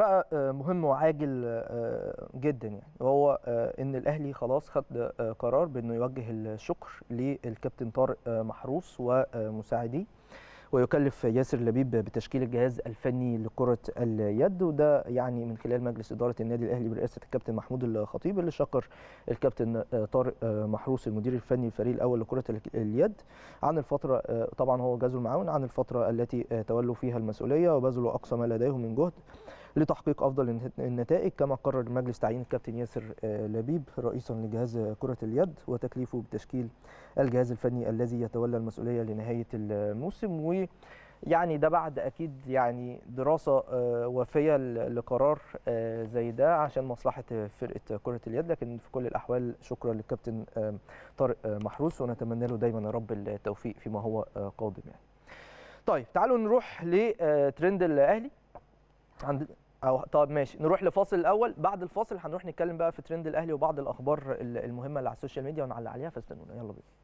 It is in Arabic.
بقى آه، مهم وعاجل آه، جدا يعني وهو آه، ان الاهلي خلاص خد قرار بانه يوجه الشكر للكابتن طارق محروس ومساعديه ويكلف ياسر لبيب بتشكيل الجهاز الفني لكرة اليد وده يعني من خلال مجلس إدارة النادي الأهلي برئاسة الكابتن محمود الخطيب اللي شكر الكابتن طارق محروس المدير الفني الفريق الأول لكرة اليد عن الفترة طبعا هو جاز المعاون عن الفترة التي تولوا فيها المسؤولية وبذلوا أقصى ما لديهم من جهد لتحقيق أفضل النتائج كما قرر مجلس تعيين الكابتن ياسر آه، لبيب رئيسا لجهاز كرة اليد وتكليفه بتشكيل الجهاز الفني الذي يتولى المسؤولية لنهاية الموسم و يعني ده بعد اكيد يعني دراسه آه، وافيه لقرار آه، زي ده عشان مصلحه فرقه كره اليد لكن في كل الاحوال شكرا للكابتن طارق محروس ونتمنى له دايما يا رب التوفيق فيما هو قادم يعني. طيب تعالوا نروح لترند الاهلي عند او طب ماشي نروح لفاصل الاول بعد الفاصل هنروح نتكلم بقى في ترند الاهلي وبعض الاخبار المهمه اللي على السوشيال ميديا ونعلق عليها فاستنونا يلا بينا